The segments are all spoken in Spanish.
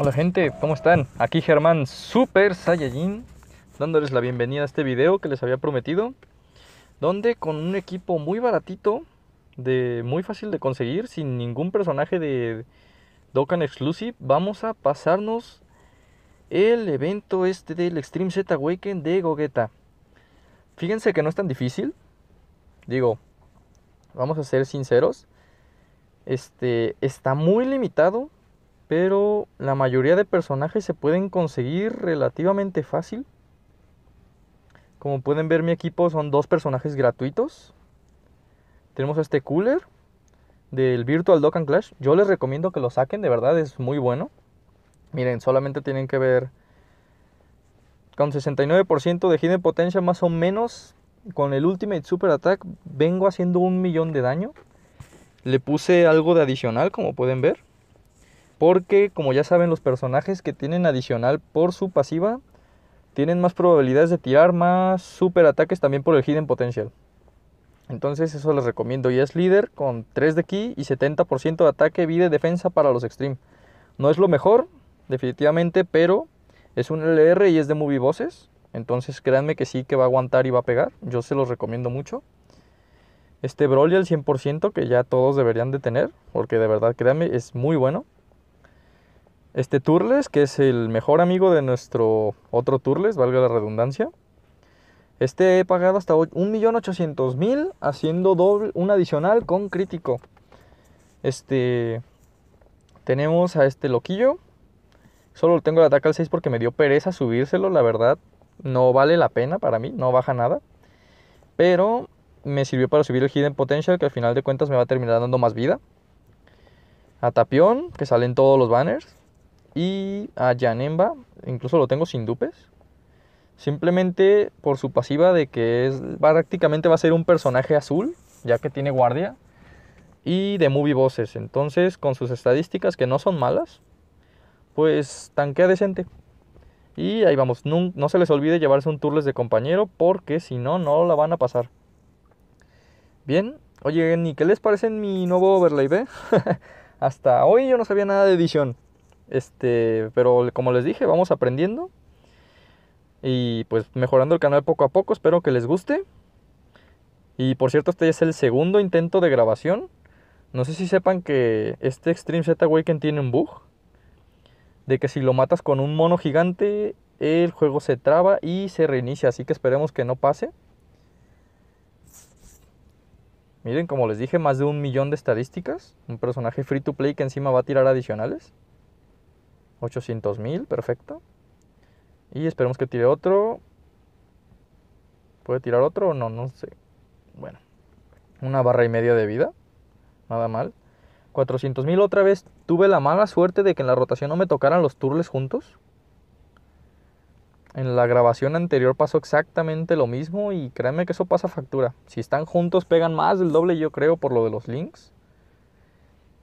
Hola gente, ¿cómo están? Aquí Germán Super Saiyajin dándoles la bienvenida a este video que les había prometido donde con un equipo muy baratito de muy fácil de conseguir sin ningún personaje de Dokkan Exclusive vamos a pasarnos el evento este del Extreme Z Awaken de Gogeta Fíjense que no es tan difícil digo, vamos a ser sinceros este está muy limitado pero la mayoría de personajes se pueden conseguir relativamente fácil. Como pueden ver mi equipo son dos personajes gratuitos. Tenemos a este cooler del Virtual Dock and Clash. Yo les recomiendo que lo saquen, de verdad es muy bueno. Miren, solamente tienen que ver con 69% de hidden potencia más o menos. Con el Ultimate Super Attack vengo haciendo un millón de daño. Le puse algo de adicional, como pueden ver. Porque, como ya saben, los personajes que tienen adicional por su pasiva tienen más probabilidades de tirar más super ataques también por el hidden potential. Entonces, eso les recomiendo. Y es líder con 3 de ki y 70% de ataque, vida y defensa para los extreme. No es lo mejor, definitivamente, pero es un LR y es de movie Entonces, créanme que sí que va a aguantar y va a pegar. Yo se los recomiendo mucho este Broly al 100% que ya todos deberían de tener, porque de verdad, créanme, es muy bueno. Este Turles, que es el mejor amigo de nuestro otro Turles, valga la redundancia. Este he pagado hasta 1.800.000 haciendo doble, un adicional con crítico. Este. Tenemos a este loquillo. Solo tengo el ataque al 6 porque me dio pereza subírselo, la verdad. No vale la pena para mí, no baja nada. Pero me sirvió para subir el Hidden Potential, que al final de cuentas me va a terminar dando más vida. A Tapión, que salen todos los banners y a Janemba, incluso lo tengo sin dupes. Simplemente por su pasiva de que es, prácticamente va a ser un personaje azul, ya que tiene guardia. Y de movie voces Entonces, con sus estadísticas que no son malas, pues tanquea decente. Y ahí vamos. No, se les olvide llevarse un turles de compañero porque si no, no la van a pasar. Bien. Oye, ¿ni qué les parece mi nuevo overlay Hasta hoy yo no sabía nada de edición. Este, pero como les dije, vamos aprendiendo. Y pues mejorando el canal poco a poco, espero que les guste. Y por cierto, este es el segundo intento de grabación. No sé si sepan que este Extreme Z Awaken tiene un bug. De que si lo matas con un mono gigante, el juego se traba y se reinicia. Así que esperemos que no pase. Miren, como les dije, más de un millón de estadísticas. Un personaje free to play que encima va a tirar adicionales. 800.000, perfecto. Y esperemos que tire otro. ¿Puede tirar otro o no? No sé. Bueno, una barra y media de vida. Nada mal. 400.000 mil otra vez. Tuve la mala suerte de que en la rotación no me tocaran los turles juntos. En la grabación anterior pasó exactamente lo mismo y créanme que eso pasa factura. Si están juntos pegan más del doble yo creo por lo de los links.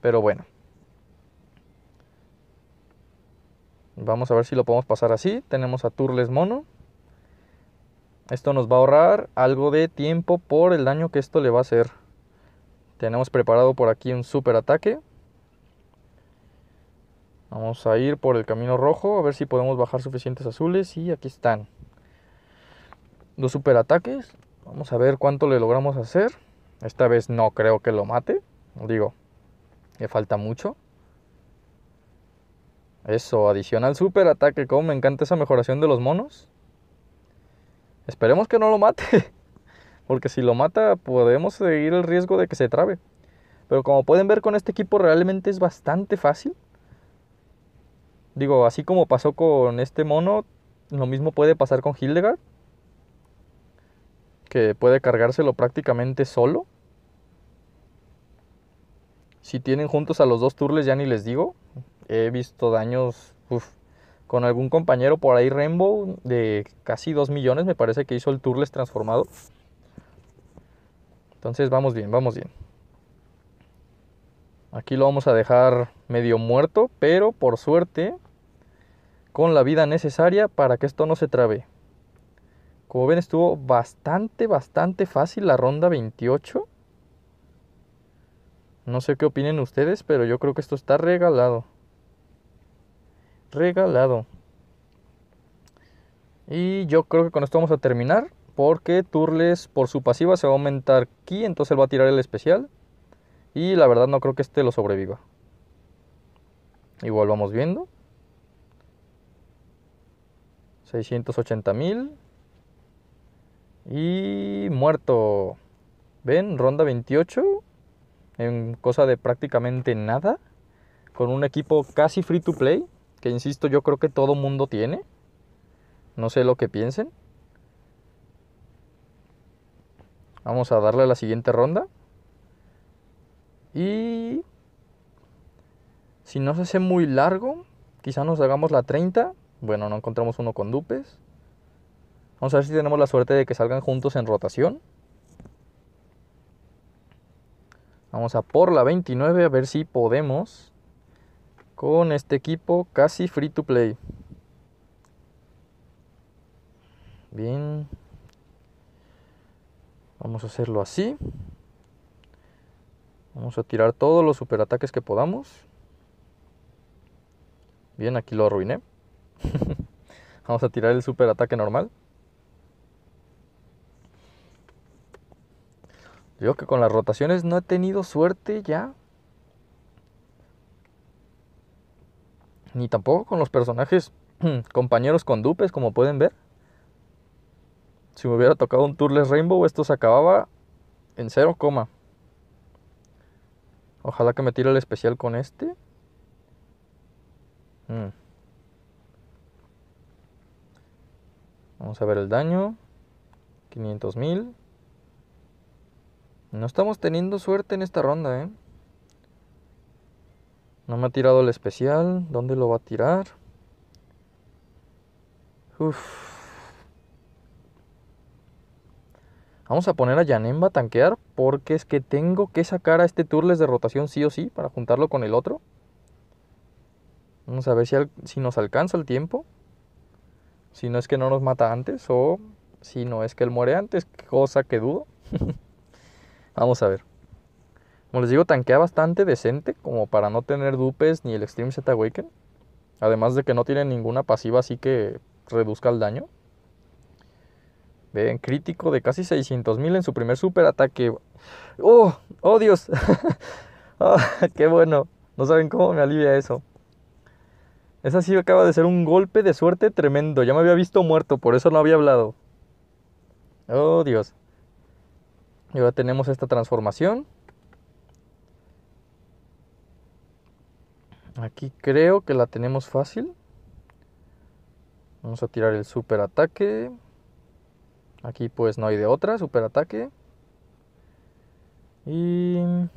Pero bueno. Vamos a ver si lo podemos pasar así. Tenemos a Turles Mono. Esto nos va a ahorrar algo de tiempo por el daño que esto le va a hacer. Tenemos preparado por aquí un super ataque. Vamos a ir por el camino rojo, a ver si podemos bajar suficientes azules. Y aquí están. Dos super ataques. Vamos a ver cuánto le logramos hacer. Esta vez no creo que lo mate. Digo, le falta mucho. Eso, adicional super ataque. Como me encanta esa mejoración de los monos. Esperemos que no lo mate. Porque si lo mata, podemos seguir el riesgo de que se trabe. Pero como pueden ver con este equipo, realmente es bastante fácil. Digo, así como pasó con este mono, lo mismo puede pasar con Hildegard. Que puede cargárselo prácticamente solo. Si tienen juntos a los dos turles, ya ni les digo. He visto daños con algún compañero por ahí, Rainbow, de casi 2 millones, me parece que hizo el tourles transformado. Entonces vamos bien, vamos bien. Aquí lo vamos a dejar medio muerto, pero por suerte, con la vida necesaria para que esto no se trabe. Como ven, estuvo bastante, bastante fácil la ronda 28. No sé qué opinen ustedes, pero yo creo que esto está regalado regalado. Y yo creo que con esto vamos a terminar. Porque Turles por su pasiva se va a aumentar aquí Entonces él va a tirar el especial. Y la verdad no creo que este lo sobreviva. Igual vamos viendo. 680 mil. Y muerto. Ven, ronda 28. En cosa de prácticamente nada. Con un equipo casi free to play que insisto, yo creo que todo mundo tiene. No sé lo que piensen. Vamos a darle a la siguiente ronda. Y si no se hace muy largo, quizá nos hagamos la 30. Bueno, no encontramos uno con dupes. Vamos a ver si tenemos la suerte de que salgan juntos en rotación. Vamos a por la 29 a ver si podemos con este equipo casi free to play. Bien. Vamos a hacerlo así. Vamos a tirar todos los superataques que podamos. Bien, aquí lo arruiné. Vamos a tirar el superataque normal. Digo que con las rotaciones no he tenido suerte ya ni tampoco con los personajes compañeros con dupes, como pueden ver. Si me hubiera tocado un Turles Rainbow, esto se acababa en cero coma. Ojalá que me tire el especial con este. Mm. Vamos a ver el daño. 500.000 mil. No estamos teniendo suerte en esta ronda, ¿eh? No me ha tirado el especial. ¿Dónde lo va a tirar? Uf. Vamos a poner a Yanemba a tanquear porque es que tengo que sacar a este Turles de rotación sí o sí para juntarlo con el otro. Vamos a ver si, si nos alcanza el tiempo. Si no es que no nos mata antes o si no es que él muere antes, cosa que dudo. Vamos a ver. Como les digo, tanquea bastante decente como para no tener dupes ni el Extreme Z Awaken. Además de que no tiene ninguna pasiva así que reduzca el daño. Ven, crítico de casi 600.000 en su primer super ataque. ¡Oh! ¡Oh, Dios! ¡Ah, ¡Qué bueno! No saben cómo me alivia eso. Esa sí acaba de ser un golpe de suerte tremendo. Ya me había visto muerto, por eso no había hablado. ¡Oh, Dios! Y ahora tenemos esta transformación. Aquí creo que la tenemos fácil. Vamos a tirar el super ataque. Aquí pues no hay de otra, super ataque. Y...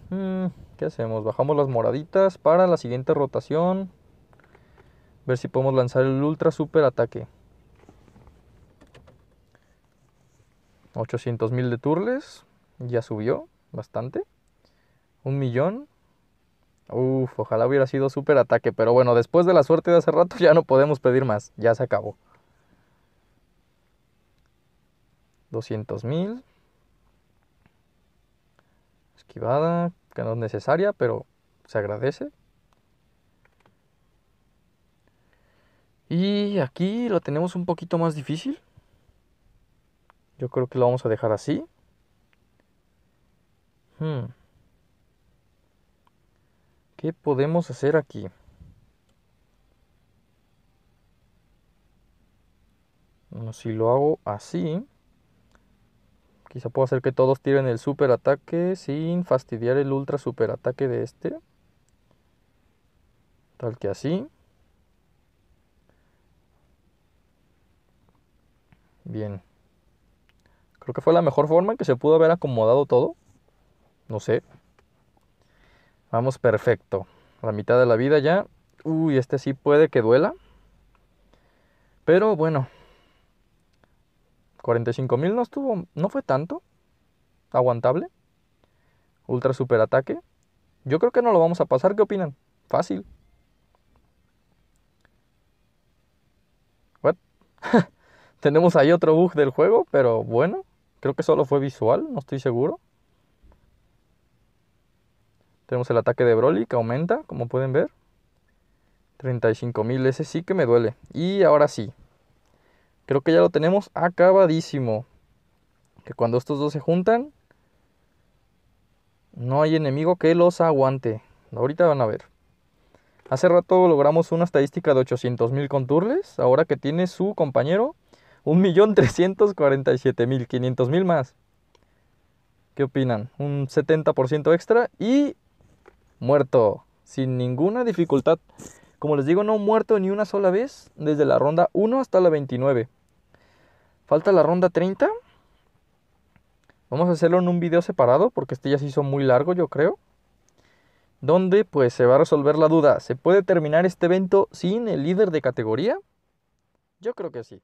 Mm, ¿Qué hacemos? Bajamos las moraditas para la siguiente rotación. Ver si podemos lanzar el ultra super ataque. 800.000 de turles. Ya subió bastante. Un millón. Uf, ojalá hubiera sido súper ataque, pero bueno, después de la suerte de hace rato ya no podemos pedir más, ya se acabó. 200 mil. Esquivada, que no es necesaria, pero se agradece. Y aquí lo tenemos un poquito más difícil. Yo creo que lo vamos a dejar así. Hmm. ¿Qué podemos hacer aquí? si lo hago así, quizá puedo hacer que todos tiren el super ataque sin fastidiar el ultra super ataque de este. Tal que así. Bien. Creo que fue la mejor forma en que se pudo haber acomodado todo. No sé. Vamos perfecto. La mitad de la vida ya. Uy, este sí puede que duela. Pero bueno. 45.000 mil no estuvo. No fue tanto. Aguantable. Ultra super ataque. Yo creo que no lo vamos a pasar. ¿Qué opinan? Fácil. What? Tenemos ahí otro bug del juego, pero bueno. Creo que solo fue visual, no estoy seguro. Tenemos el ataque de Broly que aumenta, como pueden ver. 35.000, ese sí que me duele. Y ahora sí. Creo que ya lo tenemos acabadísimo. Que cuando estos dos se juntan, no hay enemigo que los aguante. Ahorita van a ver. Hace rato logramos una estadística de 800.000 con Turles. Ahora que tiene su compañero, 1.347.000, más. ¿Qué opinan? Un 70% extra y muerto sin ninguna dificultad. Como les digo, no muerto ni una sola vez desde la ronda 1 hasta la 29. Falta la ronda 30. Vamos a hacerlo en un video separado porque este ya se hizo muy largo, yo creo. Donde pues se va a resolver la duda. ¿Se puede terminar este evento sin el líder de categoría? Yo creo que sí.